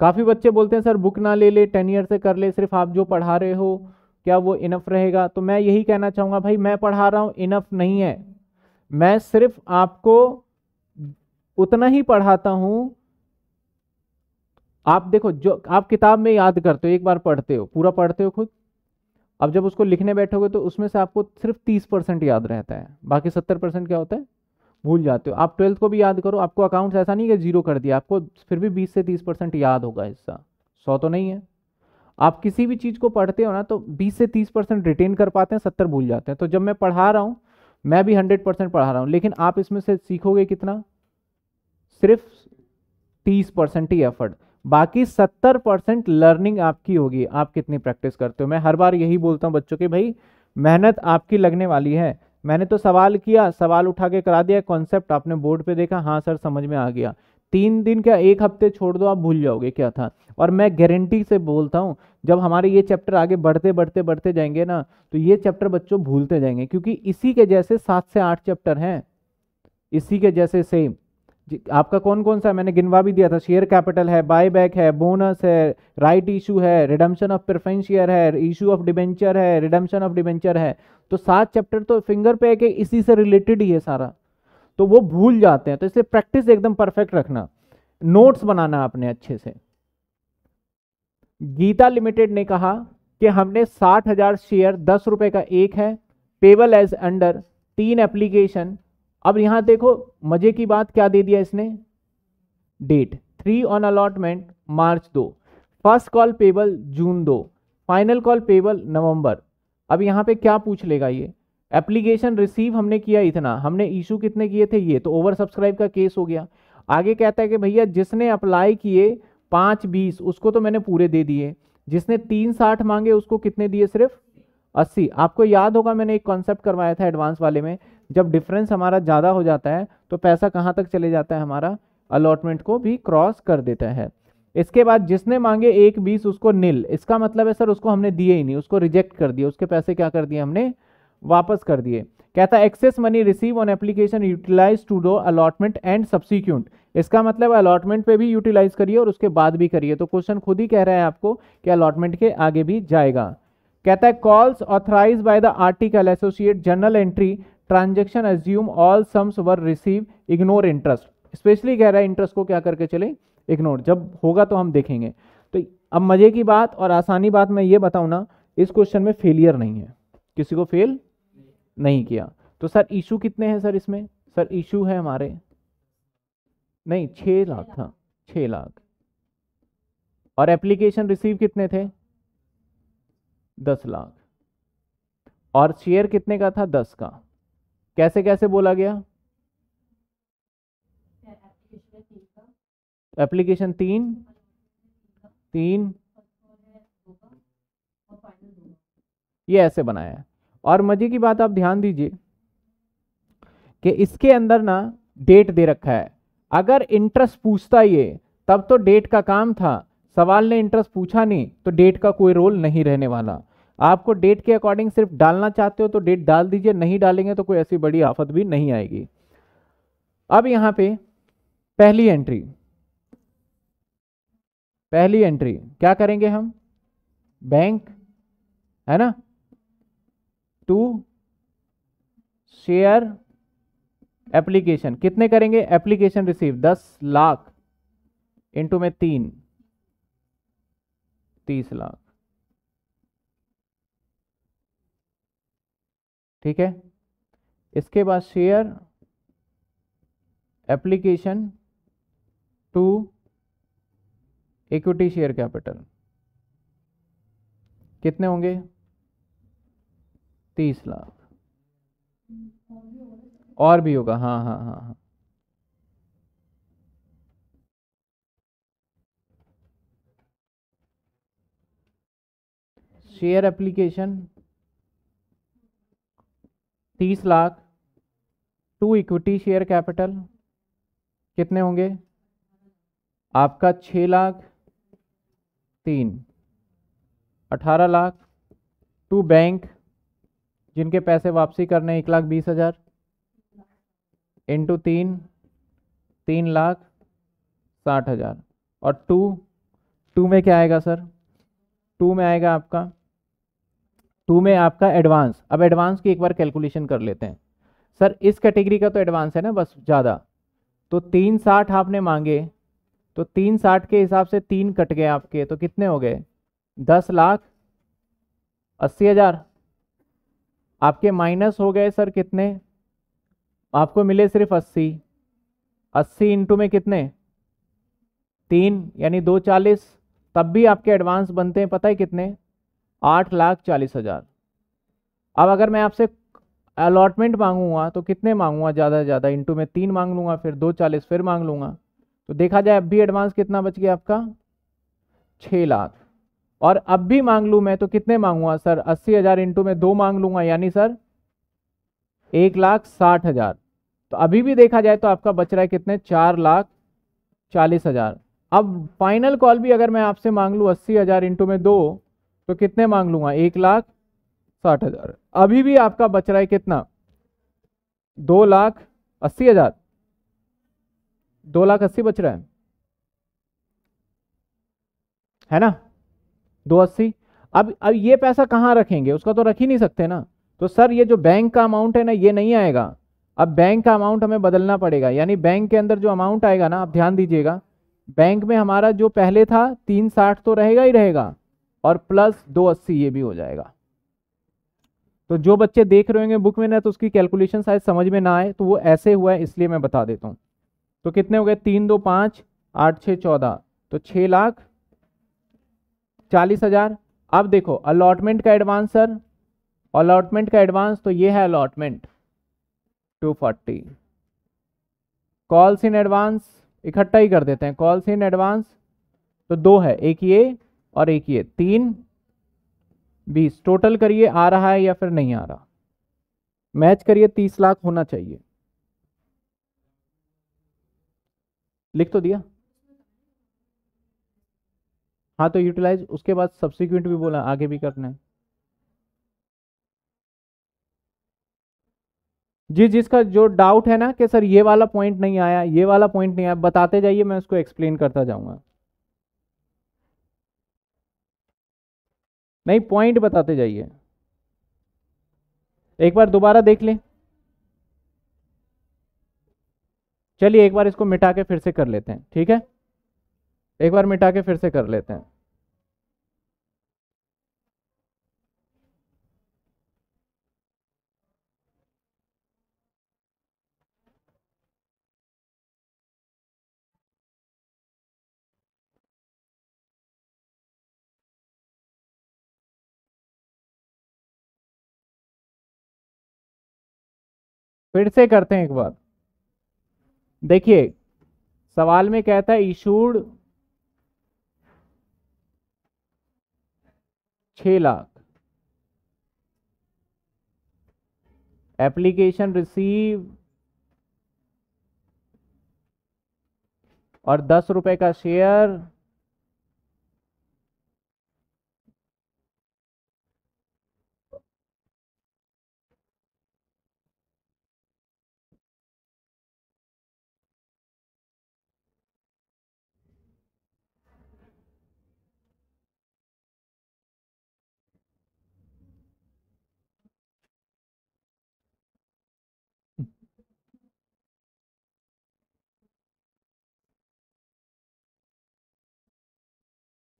काफ़ी बच्चे बोलते हैं सर बुक ना ले ले टेन ईयर से कर ले सिर्फ आप जो पढ़ा रहे हो क्या वो इनफ रहेगा तो मैं यही कहना चाहूँगा भाई मैं पढ़ा रहा हूँ इनफ नहीं है मैं सिर्फ आपको उतना ही पढ़ाता हूँ आप देखो जो आप किताब में याद करते हो एक बार पढ़ते हो पूरा पढ़ते हो खुद अब जब उसको लिखने बैठोगे तो उसमें से आपको सिर्फ तीस परसेंट याद रहता है बाकी सत्तर परसेंट क्या होता है भूल जाते हो आप ट्वेल्थ को भी याद करो आपको अकाउंट्स ऐसा नहीं कि जीरो कर दिया आपको फिर भी बीस से तीस परसेंट याद होगा हिस्सा सौ तो नहीं है आप किसी भी चीज़ को पढ़ते हो ना तो बीस से तीस परसेंट रिटेन कर पाते हैं सत्तर भूल जाते हैं तो जब मैं पढ़ा रहा हूँ मैं भी हंड्रेड परसेंट पढ़ा रहा हूँ लेकिन आप इसमें से सीखोगे कितना सिर्फ तीस परसेंट ही एफर्ट बाकी सत्तर परसेंट लर्निंग आपकी होगी आप कितनी प्रैक्टिस करते हो मैं हर बार यही बोलता हूँ बच्चों के भाई मेहनत आपकी लगने वाली है मैंने तो सवाल किया सवाल उठा के करा दिया कॉन्सेप्ट आपने बोर्ड पे देखा हाँ सर समझ में आ गया तीन दिन क्या एक हफ्ते छोड़ दो आप भूल जाओगे क्या था और मैं गारंटी से बोलता हूँ जब हमारे ये चैप्टर आगे बढ़ते बढ़ते बढ़ते जाएंगे ना तो ये चैप्टर बच्चों भूलते जाएंगे क्योंकि इसी के जैसे सात से आठ चैप्टर हैं इसी के जैसे सेम आपका कौन कौन सा है मैंने गिनवा भी दिया था शेयर कैपिटल है बाय बैक है बोनस है राइट इशू है रिडम्पशन ऑफ प्रिफेंशियर है इशू ऑफ डिबेंचर है रिडम्पशन ऑफ डिबेंचर है तो सात चैप्टर तो फिंगर पे है कि इसी से रिलेटेड ही है सारा तो वो भूल जाते हैं तो इसलिए प्रैक्टिस एकदम परफेक्ट रखना नोट्स बनाना आपने अच्छे से गीता लिमिटेड ने कहा कि हमने साठ हजार शेयर दस रुपए का एक है पेबल एज अंडर तीन एप्लीकेशन अब यहां देखो मजे की बात क्या दे दिया इसने date three on allotment March दो फर्स्ट कॉल पेबल जून दो फाइनल कॉल पेबल नवंबर अब यहां पे क्या पूछ लेगा ये एप्लीकेशन रिसीव हमने किया इतना हमने इशू कितने किए थे ये तो ओवर सब्सक्राइब का केस हो गया आगे कहता है कि भैया जिसने अप्लाई किए पाँच बीस उसको तो मैंने पूरे दे दिए जिसने तीन साठ मांगे उसको कितने दिए सिर्फ अस्सी आपको याद होगा मैंने एक कॉन्सेप्ट करवाया था एडवांस वाले में जब डिफरेंस हमारा ज़्यादा हो जाता है तो पैसा कहाँ तक चले जाता है हमारा अलॉटमेंट को भी क्रॉस कर देता है इसके बाद जिसने मांगे एक बीस उसको नील इसका मतलब है सर उसको हमने दिए ही नहीं उसको रिजेक्ट कर दिया उसके पैसे क्या कर दिए हमने वापस कर दिए कहता है excess money receive on application utilise टू डो अलॉटमेंट एंड सब्सिक्यूंट इसका मतलब अलॉटमेंट पे भी यूटिलाइज करिए और उसके बाद भी करिए तो क्वेश्चन खुद ही कह रहा है आपको कि अलॉटमेंट के आगे भी जाएगा कहता है calls authorise by the article associate general entry transaction assume all sums were receive ignore interest specially कह रहा है इंटरेस्ट को क्या करके चले इग्नोर जब होगा तो हम देखेंगे तो अब मज़े की बात और आसानी बात मैं ये बताऊँ ना इस क्वेश्चन में फेलियर नहीं है किसी को फेल नहीं किया तो सर इशू कितने हैं सर इसमें सर इशू है हमारे नहीं छः लाख था छः लाख और एप्लीकेशन रिसीव कितने थे दस लाख और शेयर कितने का था दस का कैसे कैसे बोला गया एप्लीकेशन तीन तीन ये ऐसे बनाया और मजे की बात आप ध्यान दीजिए कि इसके अंदर ना डेट दे रखा है अगर इंटरेस्ट पूछता ये तब तो डेट का काम था सवाल ने इंटरेस्ट पूछा नहीं तो डेट का कोई रोल नहीं रहने वाला आपको डेट के अकॉर्डिंग सिर्फ डालना चाहते हो तो डेट डाल दीजिए नहीं डालेंगे तो कोई ऐसी बड़ी आफत भी नहीं आएगी अब यहां पे पहली एंट्री पहली एंट्री क्या करेंगे हम बैंक है ना टू शेयर एप्लीकेशन कितने करेंगे एप्लीकेशन रिसीव दस लाख इंटू में तीन तीस लाख ठीक है इसके बाद share application to equity share capital कितने होंगे तीस लाख और भी होगा हाँ हाँ हाँ हाँ शेयर एप्लीकेशन तीस lakh to equity share capital कितने होंगे आपका छः लाख तीन अठारह लाख टू बैंक जिनके पैसे वापसी करने एक लाख बीस हज़ार इंटू तीन तीन लाख साठ हज़ार और टू टू में क्या आएगा सर टू में आएगा आपका टू में आपका एडवांस अब एडवांस की एक बार कैलकुलेशन कर लेते हैं सर इस कैटेगरी का तो एडवांस है ना बस ज़्यादा तो तीन साठ आपने मांगे तो तीन साठ के हिसाब से तीन कट गए आपके तो कितने हो गए दस लाख अस्सी हज़ार आपके माइनस हो गए सर कितने आपको मिले सिर्फ अस्सी अस्सी इंटू में कितने तीन यानी दो चालीस तब भी आपके एडवांस बनते हैं पता है कितने आठ लाख चालीस हज़ार अब अगर मैं आपसे अलॉटमेंट मांगूंगा तो कितने मांगूंगा ज़्यादा से ज़्यादा इंटू में तीन मांग लूँगा फिर दो चालीस फिर मांग लूँगा तो देखा जाए अब भी एडवांस कितना बच गया आपका छः लाख और अब भी मांग लूँ मैं तो कितने मांगूंगा सर अस्सी हज़ार इंटू में दो मांग लूँगा यानी सर एक लाख साठ हज़ार तो अभी भी देखा जाए तो आपका बच रहा है कितने चार लाख चालीस हज़ार अब फाइनल कॉल भी अगर मैं आपसे मांग लूँ अस्सी हज़ार इंटू में दो तो कितने मांग लूंगा एक लाख साठ हजार अभी भी आपका बच रहा है कितना दो लाख अस्सी हजार दो लाख अस्सी बच रहा है है ना दो अस्सी अब अब ये पैसा कहाँ रखेंगे उसका तो रख ही नहीं सकते ना तो सर ये जो बैंक का अमाउंट है ना ये नहीं आएगा अब बैंक का अमाउंट हमें बदलना पड़ेगा यानी बैंक के अंदर जो अमाउंट आएगा ना आप ध्यान दीजिएगा बैंक में हमारा जो पहले था तीन साठ तो रहेगा ही रहेगा और प्लस दो अस्सी ये भी हो जाएगा तो जो बच्चे देख रहे होंगे बुक में ना तो उसकी कैलकुलेशन शायद समझ में ना आए तो वो ऐसे हुआ है इसलिए मैं बता देता हूँ तो कितने हो गए तीन दो पाँच आठ छः चौदह तो छः लाख चालीस हज़ार अब देखो अलॉटमेंट का एडवांस सर अलॉटमेंट का एडवांस तो ये है allotment to forty calls in advance इकट्ठा ही कर देते हैं कॉल्स इन एडवांस तो दो है एक ये और एक ये तीन बीस टोटल करिए आ रहा है या फिर नहीं आ रहा मैच करिए तीस लाख होना चाहिए लिख तो दिया हाँ तो यूटिलाइज उसके बाद सब्सिक्वेंट भी बोला आगे भी करना है जी जिसका जो डाउट है ना कि सर ये वाला पॉइंट नहीं आया ये वाला पॉइंट नहीं आया बताते जाइए मैं उसको एक्सप्लेन करता जाऊंगा नहीं पॉइंट बताते जाइए एक बार दोबारा देख लें चलिए एक बार इसको मिटा के फिर से कर लेते हैं ठीक है एक बार मिटा के फिर से कर लेते हैं फिर से करते हैं एक बार देखिए सवाल में कहता है इशूड छ लाख एप्लीकेशन रिसीव और दस रुपए का शेयर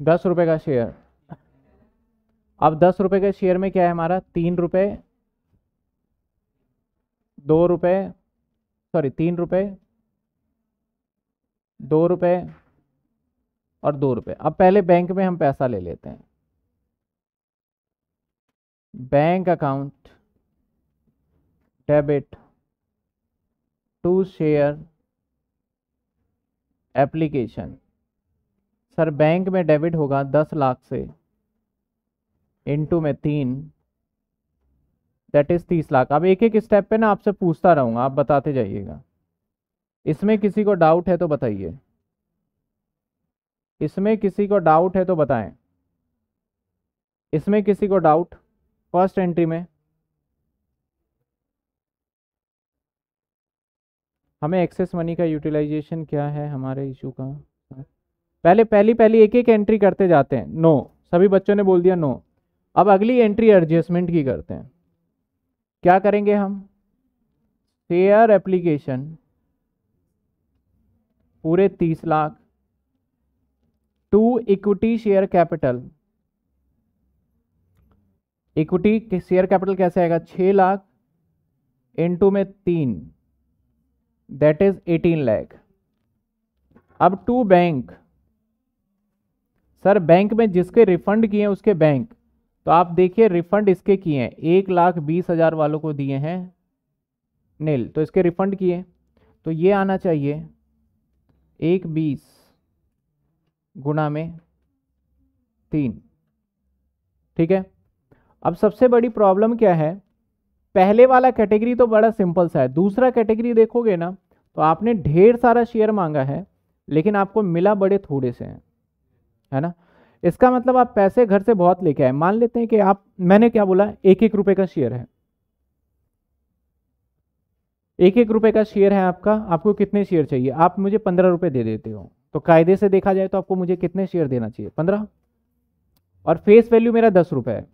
दस रुपये का शेयर अब दस रुपये के शेयर में क्या है हमारा तीन रुपये दो रुपये सॉरी तीन रुपये दो रुपये और दो रुपये अब पहले बैंक में हम पैसा ले लेते हैं bank account debit to share application sir bank में डेबिट होगा दस लाख से इनटू में तीन दैट इज़ तीस लाख अब एक एक स्टेप पे ना आपसे पूछता रहूँगा आप बताते जाइएगा इसमें किसी को डाउट है तो बताइए इसमें किसी को डाउट है तो बताएं इसमें किसी को डाउट फर्स्ट एंट्री में हमें एक्सेस मनी का यूटिलाइजेशन क्या है हमारे इशू का पहले पहली पहली एक एक एंट्री करते जाते हैं नो सभी बच्चों ने बोल दिया नो अब अगली एंट्री एडजस्टमेंट की करते हैं क्या करेंगे हम शेयर एप्लीकेशन पूरे तीस lakh to equity share capital equity share capital कैसे आएगा छः लाख टू में तीन दैट इज एटीन लैख अब टू बैंक सर बैंक में जिसके रिफंड किए हैं उसके बैंक तो आप देखिए रिफंड इसके किए हैं एक लाख बीस हज़ार वालों को दिए हैं नील तो इसके रिफंड किए तो ये आना चाहिए एक बीस गुना में तीन ठीक है अब सबसे बड़ी प्रॉब्लम क्या है पहले वाला कैटेगरी तो बड़ा सिंपल सा है दूसरा कैटेगरी देखोगे ना तो आपने ढेर सारा शेयर मांगा है लेकिन आपको मिला बड़े थोड़े से हैं है ना इसका मतलब आप पैसे घर से बहुत लेके आए मान लेते हैं कि आप मैंने क्या बोला एक एक रुपए का शेयर है एक एक रुपए का शेयर है आपका आपको कितने शेयर चाहिए आप मुझे पंद्रह रुपए दे देते हो तो कायदे से देखा जाए तो आपको मुझे कितने शेयर देना चाहिए पंद्रह और फेस वैल्यू मेरा दस रुपए है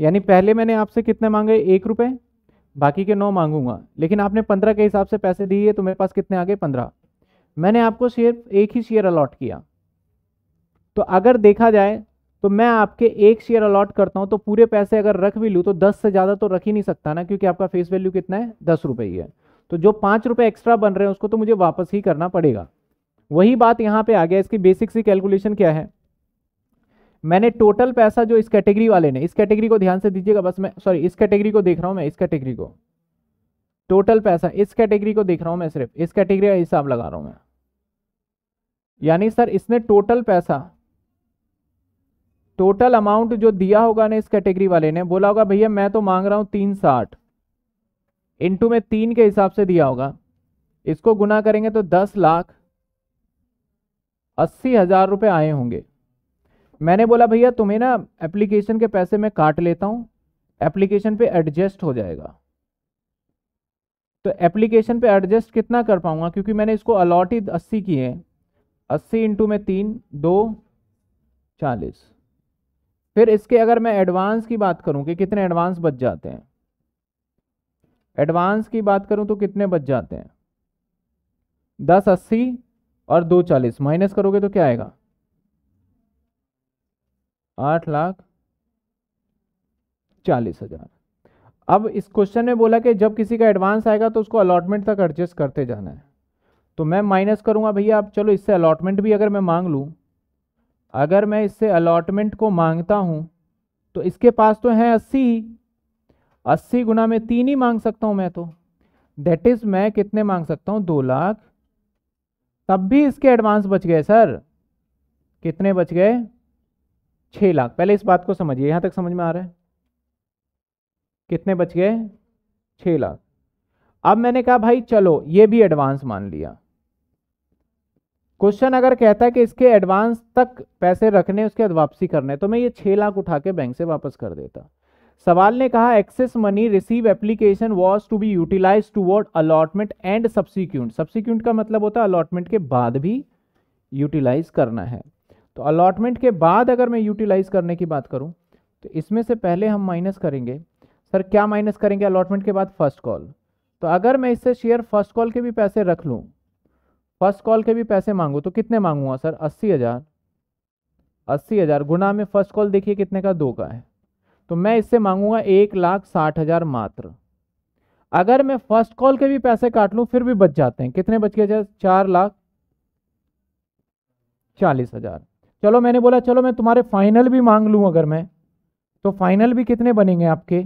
यानी पहले मैंने आपसे कितने मांगे एक रुपए बाकी के नौ मांगूंगा लेकिन आपने पंद्रह के हिसाब से पैसे दिए तो मेरे पास कितने आ गए पंद्रह मैंने आपको शेयर एक ही शेयर अलॉट किया तो अगर देखा जाए तो मैं आपके एक शेयर अलॉट करता हूं तो पूरे पैसे अगर रख भी लूँ तो दस से ज़्यादा तो रख ही नहीं सकता ना क्योंकि आपका फेस वैल्यू कितना है दस रुपये ही है तो जो पाँच रुपये एक्स्ट्रा बन रहे हैं उसको तो मुझे वापस ही करना पड़ेगा वही बात यहाँ पे आ गया इसकी बेसिक सी कैलकुलेशन क्या है मैंने टोटल पैसा जो इस कैटेगरी वाले ने इस कैटेगरी को ध्यान से दीजिएगा बस मैं सॉरी इस कैटेगरी को देख रहा हूँ मैं इस कैटेगरी को टोटल पैसा इस कैटेगरी को देख रहा हूँ मैं सिर्फ इस कैटेगरी का हिसाब लगा रहा हूँ मैं यानी सर इसने टोटल पैसा टोटल अमाउंट जो दिया होगा ना इस कैटेगरी वाले ने बोला होगा भैया मैं तो मांग रहा हूँ तीन साठ इंटू में तीन के हिसाब से दिया होगा इसको गुना करेंगे तो दस लाख अस्सी हज़ार रुपये आए होंगे मैंने बोला भैया तुम्हें ना एप्लीकेशन के पैसे मैं काट लेता हूँ एप्लीकेशन पे एडजस्ट हो जाएगा तो एप्लीकेशन पे एडजस्ट कितना कर पाऊँगा क्योंकि मैंने इसको अलॉट ही अस्सी किए हैं अस्सी इंटू में तीन दो चालीस फिर इसके अगर मैं एडवांस की बात करूं कि कितने एडवांस बच जाते हैं एडवांस की बात करूं तो कितने बच जाते हैं दस अस्सी और दो चालीस माइनस करोगे तो क्या आएगा आठ लाख चालीस हजार अब इस क्वेश्चन में बोला कि जब किसी का एडवांस आएगा तो उसको अलॉटमेंट तक एडजस्ट करते जाना है तो मैं माइनस करूंगा भैया आप चलो इससे अलॉटमेंट भी अगर मैं मांग लूँ अगर मैं इससे अलॉटमेंट को मांगता हूँ तो इसके पास तो है अस्सी ही अस्सी गुना में तीन ही मांग सकता हूँ मैं तो देट इज़ मैं कितने मांग सकता हूँ दो लाख तब भी इसके एडवांस बच गए सर कितने बच गए छः लाख पहले इस बात को समझिए यहाँ तक समझ में आ रहा है कितने बच गए छः लाख अब मैंने कहा भाई चलो ये भी एडवांस मान लिया क्वेश्चन अगर कहता है कि इसके एडवांस तक पैसे रखने उसके बाद वापसी करने तो मैं ये छः लाख उठा के बैंक से वापस कर देता सवाल ने कहा excess money receive application was to be utilise toward allotment and subsequent subsequent का मतलब होता है अलॉटमेंट के बाद भी यूटिलाइज करना है तो अलॉटमेंट के बाद अगर मैं यूटिलाइज करने की बात करूं तो इसमें से पहले हम माइनस करेंगे सर क्या माइनस करेंगे अलॉटमेंट के बाद फर्स्ट कॉल तो अगर मैं इससे शेयर फर्स्ट कॉल के भी पैसे रख लूँ फर्स्ट कॉल के भी पैसे मांगू तो कितने मांगूंगा सर अस्सी हज़ार अस्सी हज़ार गुना में फर्स्ट कॉल देखिए कितने का दो का है तो मैं इससे मांगूंगा एक लाख साठ हज़ार मात्र अगर मैं फर्स्ट कॉल के भी पैसे काट लूँ फिर भी बच जाते हैं कितने बच गए सर चार लाख चालीस हज़ार चलो मैंने बोला चलो मैं तुम्हारे फाइनल भी मांग लूँ अगर मैं तो फाइनल भी कितने बनेंगे आपके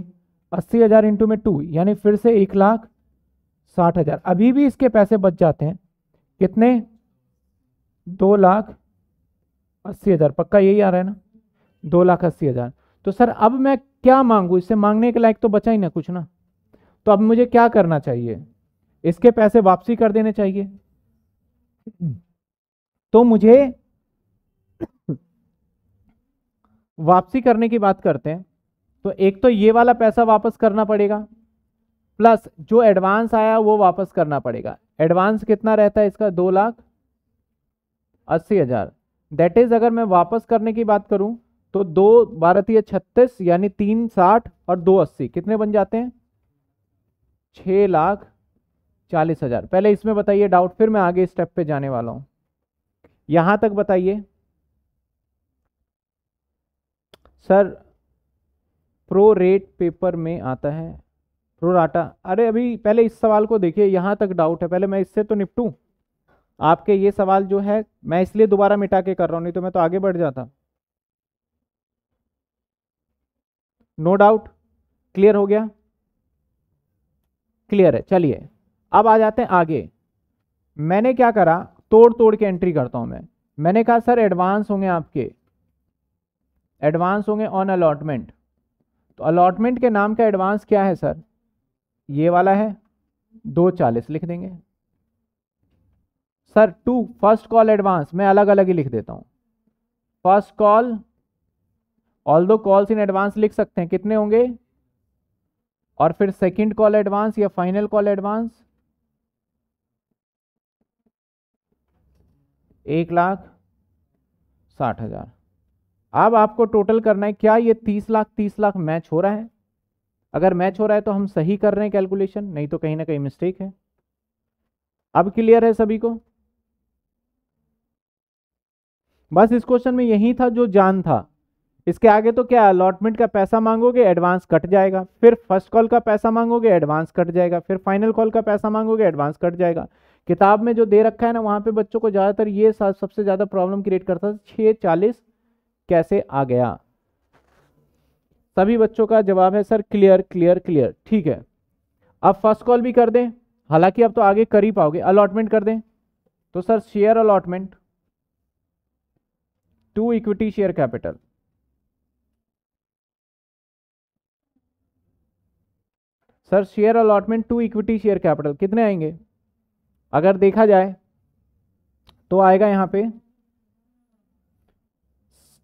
अस्सी हज़ार इंटू में टू यानी फिर से एक लाख साठ हज़ार अभी भी इसके पैसे बच जाते हैं कितने दो लाख अस्सी हज़ार पक्का यही आ रहा है ना दो लाख अस्सी हज़ार तो सर अब मैं क्या मांगू इससे मांगने के लायक तो बचा ही ना कुछ ना तो अब मुझे क्या करना चाहिए इसके पैसे वापसी कर देने चाहिए तो मुझे वापसी करने की बात करते हैं तो एक तो ये वाला पैसा वापस करना पड़ेगा प्लस जो एडवांस आया वो वापस करना पड़ेगा एडवांस कितना रहता है इसका दो लाख अस्सी हज़ार दैट इज़ अगर मैं वापस करने की बात करूं तो दो भारतीय छत्तीस यानी तीन साठ और दो अस्सी कितने बन जाते हैं छ लाख चालीस हज़ार पहले इसमें बताइए डाउट फिर मैं आगे स्टेप पे जाने वाला हूं यहां तक बताइए सर प्रो रेट पेपर में आता है प्रोराटा अरे अभी पहले इस सवाल को देखिए यहाँ तक डाउट है पहले मैं इससे तो निपटूँ आपके ये सवाल जो है मैं इसलिए दोबारा मिटा के कर रहा हूँ नहीं तो मैं तो आगे बढ़ जाता नो डाउट क्लियर हो गया क्लियर है चलिए अब आ जाते हैं आगे मैंने क्या करा तोड़ तोड़ के एंट्री करता हूं मैं मैंने कहा सर एडवांस होंगे आपके एडवांस होंगे ऑन अलॉटमेंट तो अलॉटमेंट के नाम का एडवांस क्या है सर ये वाला है दो चालीस लिख देंगे sir to first call advance मैं अलग अलग ही लिख देता हूँ फर्स्ट कॉल ऑल दो कॉल्स इन एडवांस लिख सकते हैं कितने होंगे और फिर सेकंड कॉल एडवांस या फाइनल कॉल एडवांस एक लाख साठ हजार अब आपको टोटल करना है क्या ये तीस लाख तीस लाख मैच हो रहा है अगर मैच हो रहा है तो हम सही कर रहे हैं कैलकुलेशन नहीं तो कहीं ना कहीं मिस्टेक है अब क्लियर है सभी को बस इस क्वेश्चन में यही था जो जान था इसके आगे तो क्या अलॉटमेंट का पैसा मांगोगे एडवांस कट जाएगा फिर फर्स्ट कॉल का पैसा मांगोगे एडवांस कट जाएगा फिर फाइनल कॉल का पैसा मांगोगे एडवांस कट जाएगा किताब में जो दे रखा है ना वहां पे बच्चों को ज़्यादातर ये सबसे ज़्यादा प्रॉब्लम क्रिएट करता था छह चालीस कैसे आ गया सभी बच्चों का जवाब है सर क्लियर क्लियर क्लियर ठीक है अब फर्स्ट कॉल भी कर दें हालांकि अब तो आगे कर ही पाओगे अलॉटमेंट कर दें तो sir share allotment to equity share capital sir share allotment to equity share capital कितने आएंगे अगर देखा जाए तो आएगा यहां पे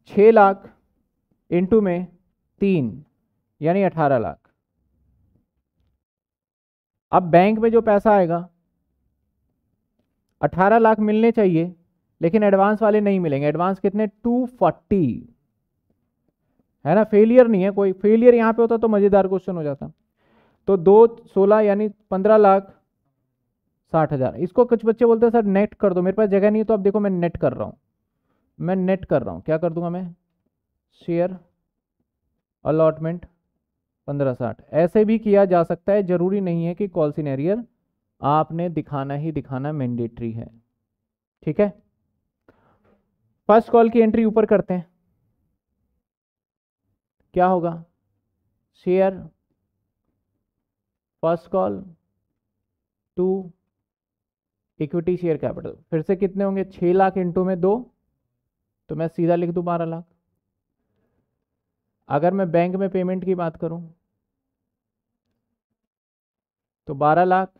छ लाख इंटू में तीन यानी अठारह लाख अब बैंक में जो पैसा आएगा अठारह लाख मिलने चाहिए लेकिन एडवांस वाले नहीं मिलेंगे एडवांस कितने टू फोर्टी है ना फेलियर नहीं है कोई फेलियर यहां पे होता तो मज़ेदार क्वेश्चन हो जाता तो दो सोलह यानी पंद्रह लाख साठ हज़ार इसको कुछ बच्चे बोलते हैं सर नेट कर दो मेरे पास जगह नहीं है तो अब देखो मैं नेट कर रहा हूँ मैं नेट कर रहा हूं क्या कर दूंगा मैं शेयर अलॉटमेंट पंद्रह साठ ऐसे भी किया जा सकता है जरूरी नहीं है कि कॉल सीनेरियर आपने दिखाना ही दिखाना मैंडेटरी है ठीक है फर्स्ट कॉल की एंट्री ऊपर करते हैं क्या होगा share first call to equity share capital फिर से कितने होंगे छह लाख इंटू में दो तो मैं सीधा लिख दू बारह लाख अगर मैं बैंक में पेमेंट की बात करूं तो 12 लाख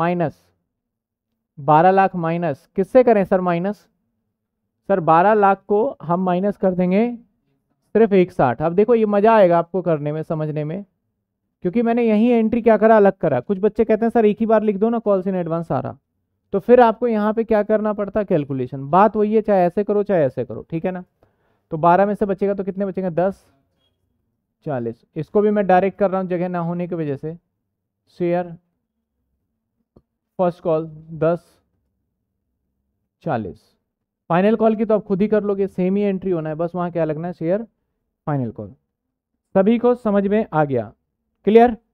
माइनस 12 लाख माइनस किससे करें सर माइनस सर 12 लाख को हम माइनस कर देंगे सिर्फ एक साठ अब देखो ये मज़ा आएगा आपको करने में समझने में क्योंकि मैंने यही एंट्री क्या करा अलग करा कुछ बच्चे कहते हैं सर एक ही बार लिख दो ना कॉल्स इन एडवांस सारा तो फिर आपको यहाँ पे क्या करना पड़ता कैलकुलेशन बात वही है चाहे ऐसे करो चाहे ऐसे करो ठीक है ना तो बारह में से बचेगा तो कितने बचेंगे दस चालीस इसको भी मैं डायरेक्ट कर रहा हूँ जगह ना होने की वजह से शेयर फर्स्ट कॉल दस चालीस फाइनल कॉल की तो आप खुद ही कर लोगे सेम ही एंट्री होना है बस वहाँ क्या लगना है शेयर फाइनल कॉल सभी को समझ में आ गया क्लियर